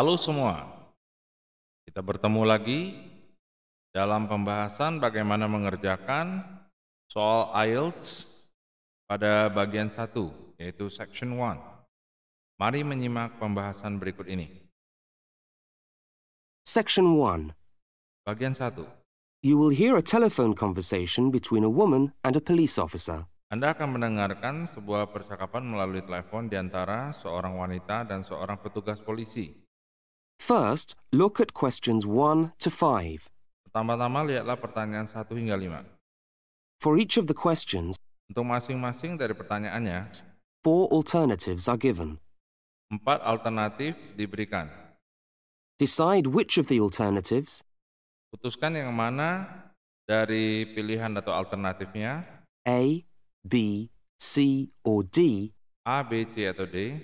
Halo semua, kita bertemu lagi dalam pembahasan bagaimana mengerjakan soal IELTS pada bagian 1, yaitu section 1. Mari menyimak pembahasan berikut ini. Section 1. Bagian 1. You will hear a telephone conversation between a woman and a police officer. Anda akan mendengarkan sebuah percakapan melalui telepon di antara seorang wanita dan seorang petugas polisi. First, look at questions 1 to 5. Pertama-tama lihatlah pertanyaan 1 hingga 5. For each of the questions, untuk masing-masing dari pertanyaannya, four alternatives are given. Empat alternatif diberikan. Decide which of the alternatives. Putuskan yang mana dari pilihan atau alternatifnya. A, B, C or D. A, B, C atau D.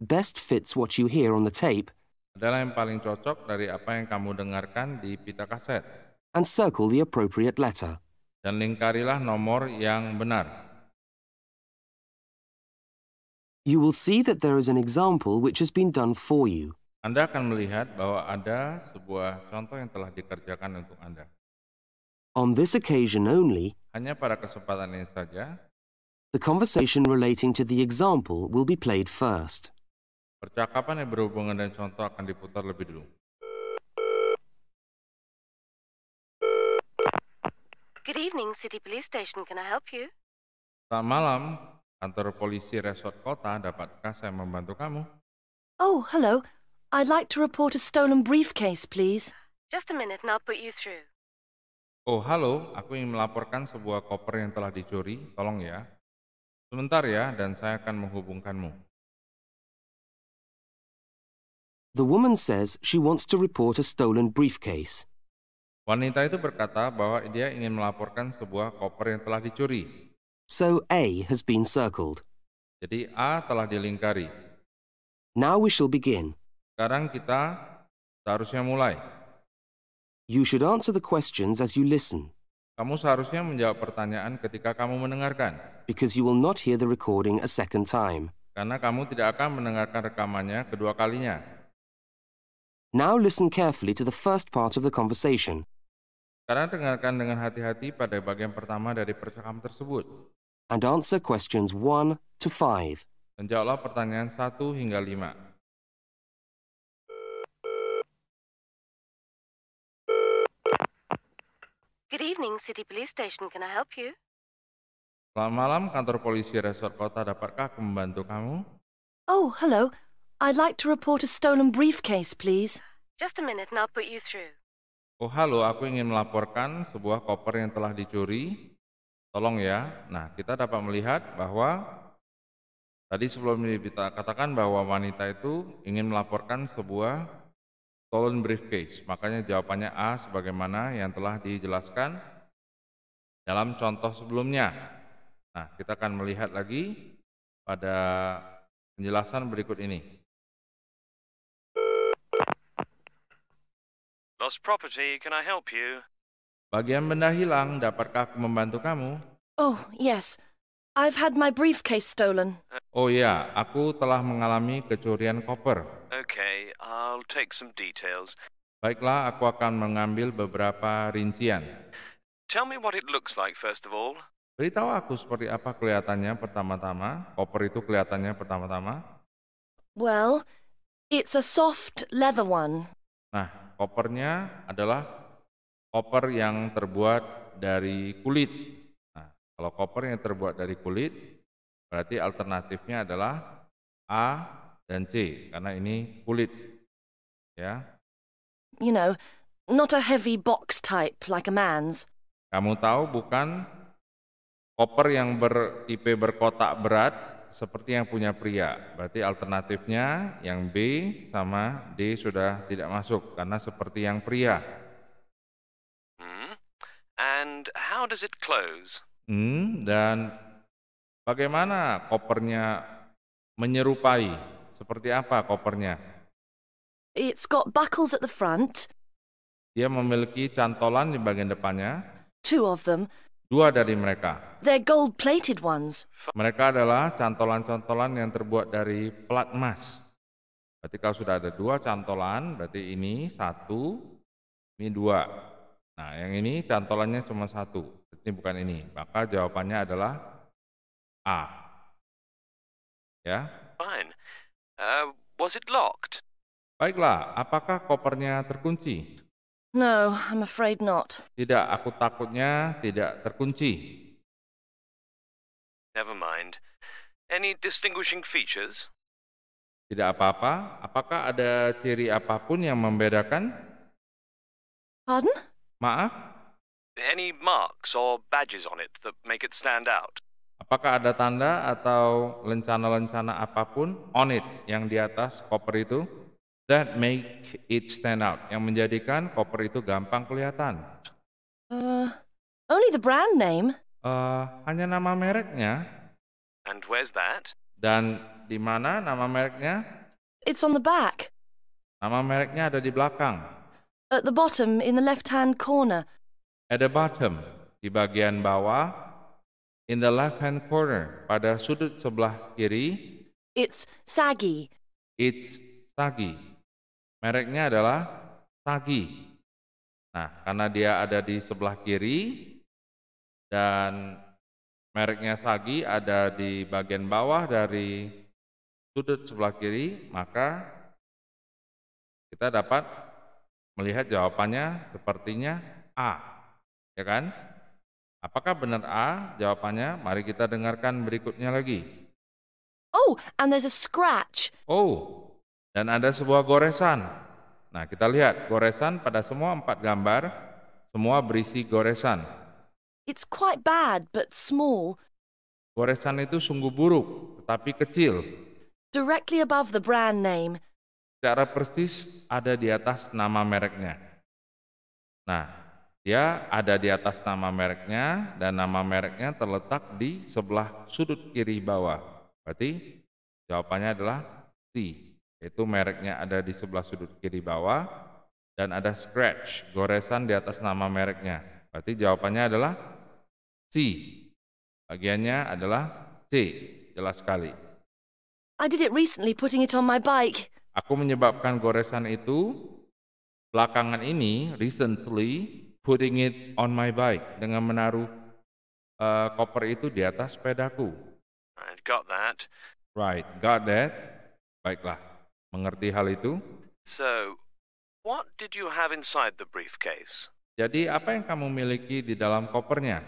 Best fits what you hear on the tape adalah yang paling cocok dari apa yang kamu dengarkan di pita kaset. And circle the appropriate letter. Dan lingkarilah nomor yang benar. You will see that there is an example which has been done for you. Anda akan melihat bahwa ada sebuah contoh yang telah dikerjakan untuk Anda. On this occasion only, hanya pada kesempatan ini saja, the conversation relating to the example will be played first. Percakapan yang berhubungan dengan contoh akan diputar lebih dulu. Good evening, City Police Station. Can I help you? Selamat malam, kantor polisi resort kota. Dapatkah saya membantu kamu? Oh, hello. I'd like to report a stolen briefcase, please. Just a minute and I'll put you through. Oh, halo. Aku ingin melaporkan sebuah koper yang telah dicuri. Tolong ya. Sebentar ya, dan saya akan menghubungkanmu. The woman says she wants to report a stolen briefcase. Wanita itu berkata bahwa dia ingin melaporkan sebuah koper yang telah dicuri. So A has been circled. Jadi A telah dilingkari. Now we shall begin. Sekarang kita seharusnya mulai. You should answer the questions as you listen. Kamu seharusnya menjawab pertanyaan ketika kamu mendengarkan. Because you will not hear the recording a second time. Karena kamu tidak akan mendengarkan rekamannya kedua kalinya. Now listen carefully to the first part of the conversation. dengarkan dengan hati-hati pada bagian pertama dari percakapan tersebut. And answer questions 1 to 5. Dan jawablah pertanyaan 1 hingga 5. Good evening, City Police Station. Can I help you? Selamat malam, kantor polisi resort kota. Dapatkah aku membantu kamu? Oh, hello. I'd like to report a stolen briefcase, please. Just a minute and I'll put you through. Oh, halo, aku ingin melaporkan sebuah koper yang telah dicuri. Tolong ya. Nah, kita dapat melihat bahwa tadi sebelum kita katakan bahwa wanita itu ingin melaporkan sebuah stolen briefcase. Makanya jawabannya A sebagaimana yang telah dijelaskan dalam contoh sebelumnya. Nah, kita akan melihat lagi pada penjelasan berikut ini. Lost property, can I help you? Bagian benda hilang, dapatkah aku membantu kamu? Oh, yes. I've had my briefcase stolen. Oh ya, aku telah mengalami kecurian koper. Okay, I'll take some details. Baiklah, aku akan mengambil beberapa rincian. Tell me what it looks like first of all. Beritahu aku seperti apa kelihatannya pertama-tama. Koper itu kelihatannya pertama-tama. Well, it's a soft leather one. Nah, kopernya adalah koper yang terbuat dari kulit. Nah, kalau koper yang terbuat dari kulit, berarti alternatifnya adalah A dan C karena ini kulit. Ya. You know, not a heavy box type like a man's. Kamu tahu bukan koper yang tipe berkotak berat seperti yang punya pria. Berarti alternatifnya yang B sama D sudah tidak masuk karena seperti yang pria. Hmm. And how does it close? Hmm, dan bagaimana kopernya menyerupai? Seperti apa kopernya? It's got buckles at the front. Dia memiliki cantolan di bagian depannya. Two of them. Dua dari mereka. They're gold-plated ones. Mereka adalah cantolan-cantolan yang terbuat dari plat emas. Berarti kalau sudah ada dua cantolan, berarti ini satu, ini dua. Nah, yang ini cantolannya cuma satu. Ini bukan ini. Maka jawabannya adalah A. Ya. Fine. Uh, was it locked? Baiklah, apakah kopernya terkunci? No, I'm afraid not. Tidak, aku takutnya tidak terkunci. Never mind. Any distinguishing features? Tidak apa-apa. Apakah ada ciri apapun yang membedakan? Pardon? Maaf? Any marks or badges on it that make it stand out? Apakah ada tanda atau lencana-lencana apapun on it yang di atas koper itu? that make it stand out, yang menjadikan koper itu gampang kelihatan? Uh, only the brand name. Uh, hanya nama mereknya. And where's that? Dan di mana nama mereknya? It's on the back. Nama mereknya ada di belakang. At the bottom, in the left-hand corner. At the bottom, di bagian bawah. In the left-hand corner, pada sudut sebelah kiri. It's saggy. It's saggy. Mereknya adalah Sagi. Nah, karena dia ada di sebelah kiri dan mereknya Sagi ada di bagian bawah dari sudut sebelah kiri, maka kita dapat melihat jawabannya sepertinya A. Ya kan? Apakah benar A jawabannya? Mari kita dengarkan berikutnya lagi. Oh, and there's a scratch. Oh, dan ada sebuah goresan. Nah, kita lihat goresan pada semua empat gambar, semua berisi goresan. It's quite bad but small. Goresan itu sungguh buruk, tetapi kecil. Directly above the brand name. Secara persis ada di atas nama mereknya. Nah, dia ada di atas nama mereknya dan nama mereknya terletak di sebelah sudut kiri bawah. Berarti jawabannya adalah C. Itu mereknya ada di sebelah sudut kiri bawah dan ada scratch, goresan di atas nama mereknya. Berarti jawabannya adalah C. Bagiannya adalah C. Jelas sekali. I did it recently putting it on my bike. Aku menyebabkan goresan itu belakangan ini recently putting it on my bike dengan menaruh uh, koper itu di atas sepedaku. I got that. Right, got that. Baiklah. Mengerti hal itu? So, what did you have inside the briefcase? Jadi apa yang kamu miliki di dalam kopernya?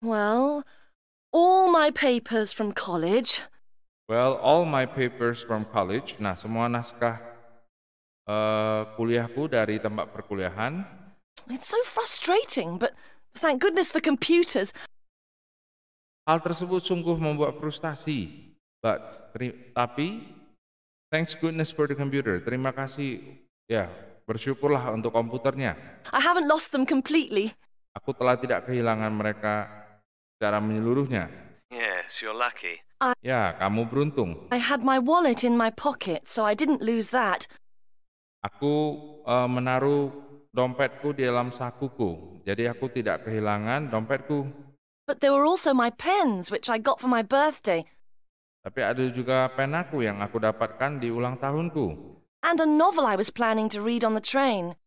Well, all my papers from college. Well, all my papers from college. Nah, semua naskah uh, kuliahku dari tempat perkuliahan. It's so frustrating, but thank goodness for computers. Hal tersebut sungguh membuat frustasi, but tapi Thanks goodness for the computer. Terima kasih ya, bersyukurlah untuk komputernya. I haven't lost them completely. Aku telah tidak kehilangan mereka secara menyeluruhnya. Yes, you're lucky. I... Ya, kamu beruntung. I had my wallet in my pocket, so I didn't lose that. Aku uh, menaruh dompetku di dalam sakuku, jadi aku tidak kehilangan dompetku. But there were also my pens, which I got for my birthday. Tapi ada juga penaku yang aku dapatkan di ulang tahunku. And a novel I was planning to read on the train.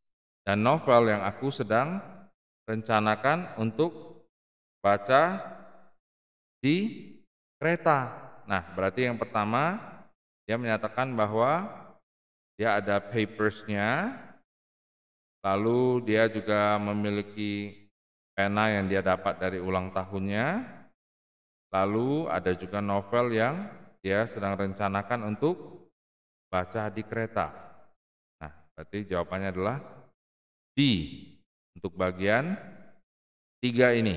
Dan novel yang aku sedang rencanakan untuk baca di kereta. Nah, berarti yang pertama dia menyatakan bahwa dia ada papersnya, lalu dia juga memiliki pena yang dia dapat dari ulang tahunnya, Lalu ada juga novel yang dia sedang rencanakan untuk baca di kereta. Nah, berarti jawabannya adalah D untuk bagian tiga ini.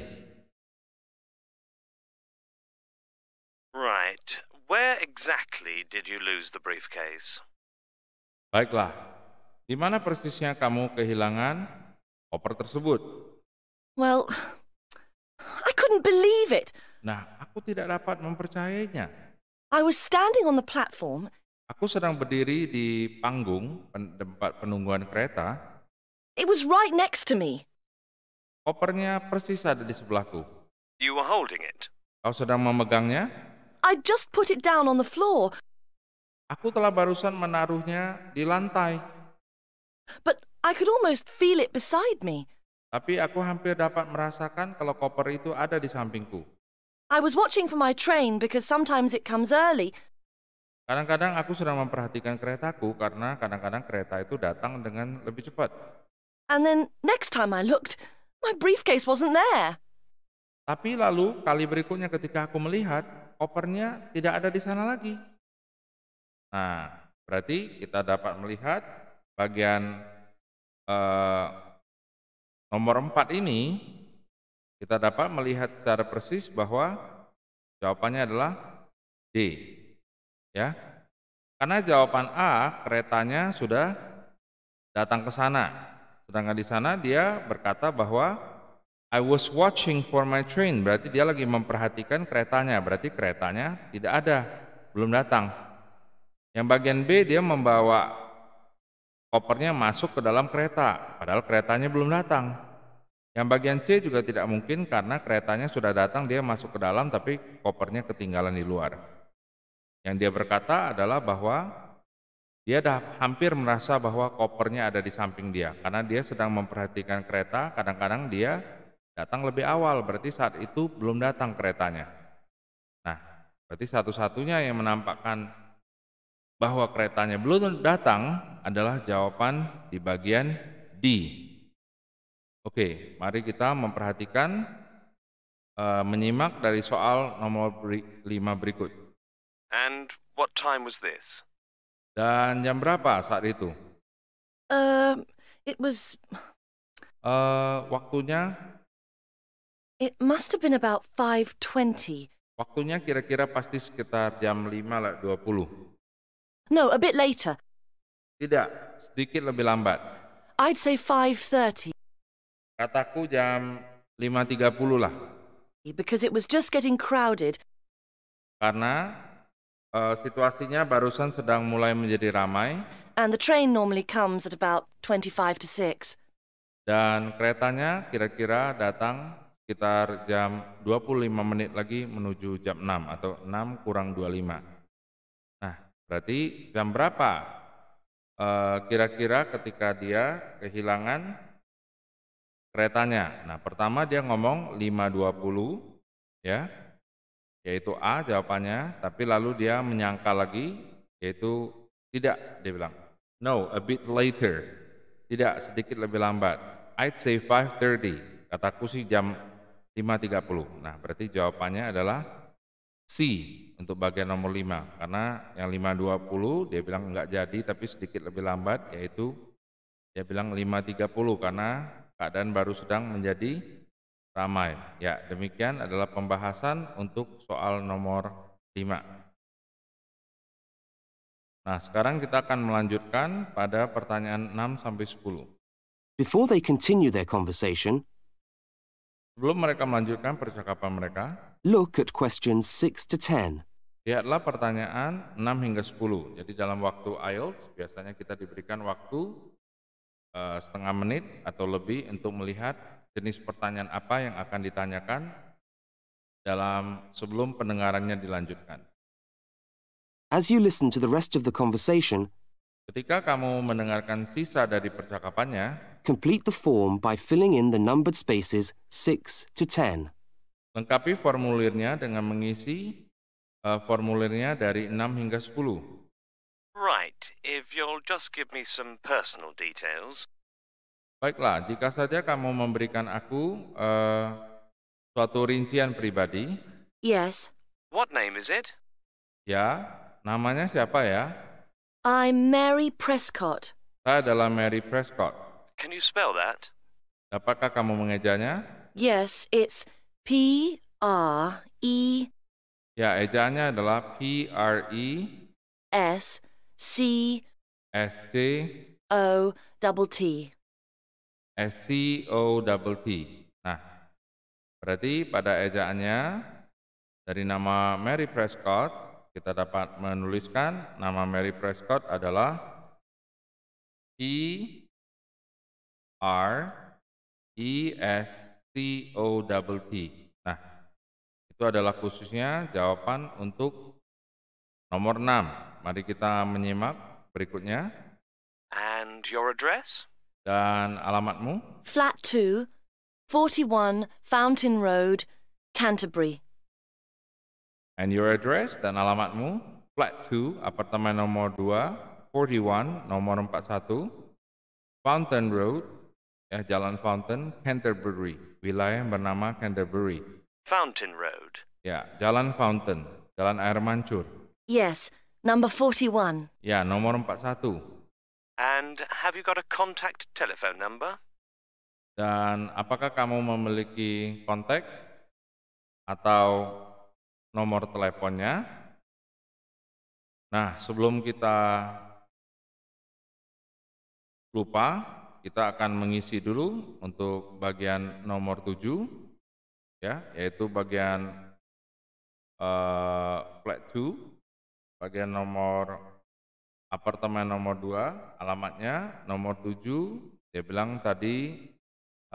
Right. Where exactly did you lose the briefcase? Baiklah. Di mana persisnya kamu kehilangan koper tersebut? Well, I couldn't believe it. Nah, Aku tidak dapat mempercayainya. I was standing on the platform. Aku sedang berdiri di panggung tempat penungguan kereta. It was right next to me. Kopernya persis ada di sebelahku. You were holding it. Kau sedang memegangnya? I just put it down on the floor. Aku telah barusan menaruhnya di lantai. But I could almost feel it beside me. Tapi aku hampir dapat merasakan kalau koper itu ada di sampingku. I was watching for my train because sometimes it comes early. Kadang-kadang aku sedang memperhatikan keretaku karena kadang-kadang kereta itu datang dengan lebih cepat. And then next time I looked, my briefcase wasn't there. Tapi lalu kali berikutnya ketika aku melihat, kopernya tidak ada di sana lagi. Nah, berarti kita dapat melihat bagian uh, nomor 4 ini kita dapat melihat secara persis bahwa jawabannya adalah D. Ya. Karena jawaban A keretanya sudah datang ke sana. Sedangkan di sana dia berkata bahwa I was watching for my train, berarti dia lagi memperhatikan keretanya, berarti keretanya tidak ada, belum datang. Yang bagian B dia membawa kopernya masuk ke dalam kereta, padahal keretanya belum datang. Yang bagian C juga tidak mungkin karena keretanya sudah datang dia masuk ke dalam tapi kopernya ketinggalan di luar. Yang dia berkata adalah bahwa dia dah hampir merasa bahwa kopernya ada di samping dia karena dia sedang memperhatikan kereta, kadang-kadang dia datang lebih awal, berarti saat itu belum datang keretanya. Nah, berarti satu-satunya yang menampakkan bahwa keretanya belum datang adalah jawaban di bagian D, Oke, mari kita memperhatikan uh, menyimak dari soal nomor lima berikut. And what time was this? Dan jam berapa saat itu? Uh, it was uh, waktunya It must have been about 5.20. Waktunya kira-kira pasti sekitar jam 5.20. No, a bit later. Tidak, sedikit lebih lambat. I'd say 5.30. Kataku jam 5.30 lah. Because it was just getting crowded. Karena uh, situasinya barusan sedang mulai menjadi ramai. And the train normally comes at about 25 to 6. Dan keretanya kira-kira datang sekitar jam 25 menit lagi menuju jam 6 atau 6 kurang 25. Nah, berarti jam berapa eh, kira-kira uh, kira -kira ketika dia kehilangan keretanya. Nah, pertama dia ngomong 520 ya. Yaitu A jawabannya, tapi lalu dia menyangka lagi yaitu tidak dia bilang. No, a bit later. Tidak, sedikit lebih lambat. I'd say 5.30. Kataku sih jam 5.30. Nah, berarti jawabannya adalah C untuk bagian nomor 5. Karena yang 5.20 dia bilang enggak jadi tapi sedikit lebih lambat yaitu dia bilang 5.30 karena keadaan baru sedang menjadi ramai. Ya, demikian adalah pembahasan untuk soal nomor 5. Nah, sekarang kita akan melanjutkan pada pertanyaan 6 sampai 10. Before they continue their conversation, sebelum mereka melanjutkan percakapan mereka, look at questions 6 to 10. Lihatlah pertanyaan 6 hingga 10. Jadi dalam waktu IELTS biasanya kita diberikan waktu Eh, setengah menit atau lebih untuk melihat jenis pertanyaan apa yang akan ditanyakan dalam sebelum pendengarannya dilanjutkan. As you listen to the rest of the conversation, ketika kamu mendengarkan sisa dari percakapannya, complete the form by filling in the numbered spaces 6 to 10. Lengkapi formulirnya dengan mengisi uh, formulirnya dari 6 hingga 10. Right, if you'll just give me some personal details. Baiklah, jika saja kamu memberikan aku uh, suatu rincian pribadi. Yes. What name is it? Ya, namanya siapa ya? I'm Mary Prescott. Saya adalah Mary Prescott. Can you spell that? Dapatkah kamu mengejanya? Yes, it's P R E. Ya, ejaannya adalah P R E S C S C O double T. S C O double T. Nah, berarti pada ejaannya dari nama Mary Prescott kita dapat menuliskan nama Mary Prescott adalah E R E S C, O double T. Nah, itu adalah khususnya jawaban untuk nomor 6. Mari kita menyimak berikutnya. And your address? Dan alamatmu? Flat 2, 41 Fountain Road, Canterbury. And your address dan alamatmu? Flat 2, apartemen nomor 2, 41, nomor 41, Fountain Road, ya, Jalan Fountain, Canterbury, wilayah yang bernama Canterbury. Fountain Road. Ya, Jalan Fountain, Jalan Air Mancur. Yes, Number 41. Ya, nomor 41. And have you got a contact telephone number? Dan apakah kamu memiliki kontak atau nomor teleponnya? Nah, sebelum kita lupa, kita akan mengisi dulu untuk bagian nomor 7 ya, yaitu bagian uh, flat 2 bagian nomor apartemen nomor 2, alamatnya nomor 7, dia bilang tadi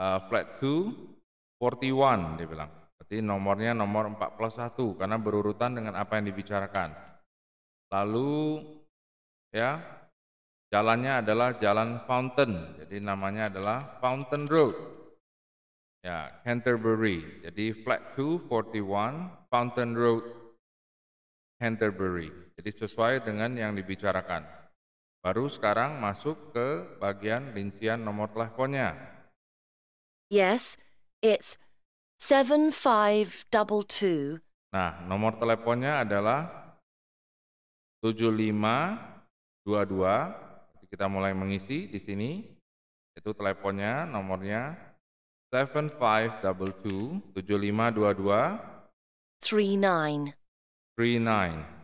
uh, flat 2, 41 dia bilang. Berarti nomornya nomor 4 plus 1 karena berurutan dengan apa yang dibicarakan. Lalu ya jalannya adalah Jalan Fountain, jadi namanya adalah Fountain Road. Ya, Canterbury. Jadi flat 241 Fountain Road Canterbury. Jadi sesuai dengan yang dibicarakan. Baru sekarang masuk ke bagian rincian nomor teleponnya. Yes, it's 7522. Nah, nomor teleponnya adalah 7522. Kita mulai mengisi di sini. Itu teleponnya, nomornya 7522 7522 39 39.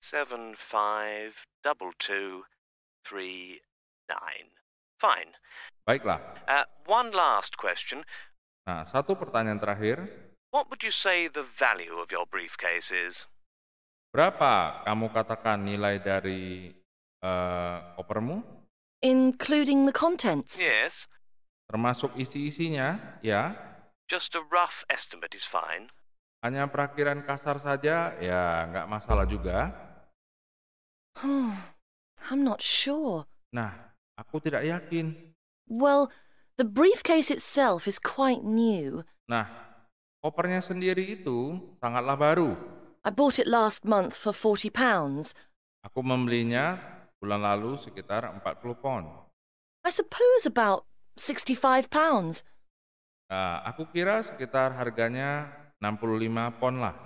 seven five double two three nine. Fine. Baiklah. Uh, one last question. Nah, satu pertanyaan terakhir. What would you say the value of your briefcase is? Berapa kamu katakan nilai dari uh, kopermu? Including the contents. Yes. Termasuk isi-isinya, ya. Just a rough estimate is fine. Hanya perakiran kasar saja, ya nggak masalah juga. Hmm, I'm not sure. Nah, aku tidak yakin. Well, the briefcase itself is quite new. Nah, kopernya sendiri itu sangatlah baru. I bought it last month for 40 pounds. Aku membelinya bulan lalu sekitar 40 pound. I suppose about 65 pounds. Nah, aku kira sekitar harganya 65 pon lah.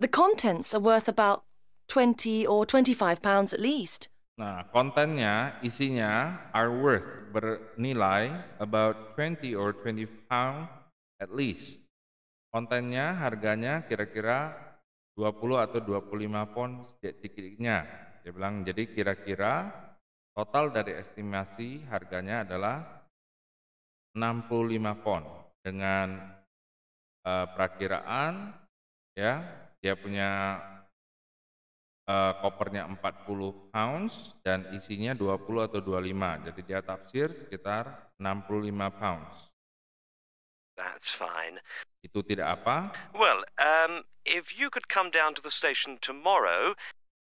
The contents are worth about 20 or 25 pounds at least. Nah, kontennya, isinya are worth bernilai about 20 or 20 pounds at least. Kontennya, harganya kira-kira 20 atau 25 pound sedikitnya Dia bilang, jadi kira-kira total dari estimasi harganya adalah 65 pound dengan uh, perakiraan ya dia punya uh, kopernya 40 pounds dan isinya 20 atau 25. Jadi dia tafsir sekitar 65 pounds. That's fine. Itu tidak apa? Well, um, if you could come down to the station tomorrow.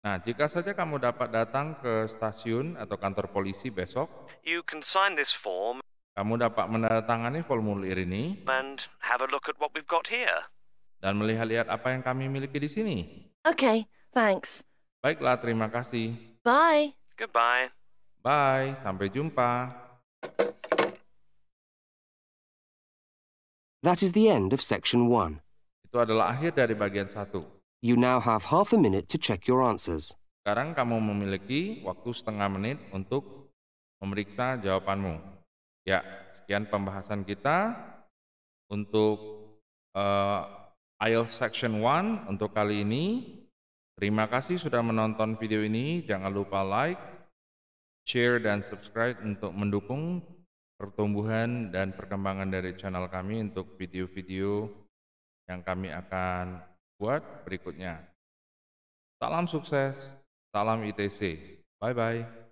Nah, jika saja kamu dapat datang ke stasiun atau kantor polisi besok, you can sign this form. Kamu dapat menandatangani formulir ini. And have a look at what we've got here. Dan melihat-lihat apa yang kami miliki di sini. Okay, Thanks. Baiklah, terima kasih. Bye. Goodbye. Bye, sampai jumpa. That is the end of section 1. Itu adalah akhir dari bagian 1. You now have half a minute to check your answers. Sekarang kamu memiliki waktu setengah menit untuk memeriksa jawabanmu. Ya, sekian pembahasan kita untuk uh, eh, IELTS Section 1 untuk kali ini. Terima kasih sudah menonton video ini. Jangan lupa like, share, dan subscribe untuk mendukung pertumbuhan dan perkembangan dari channel kami untuk video-video yang kami akan buat berikutnya. Salam sukses, salam ITC. Bye-bye.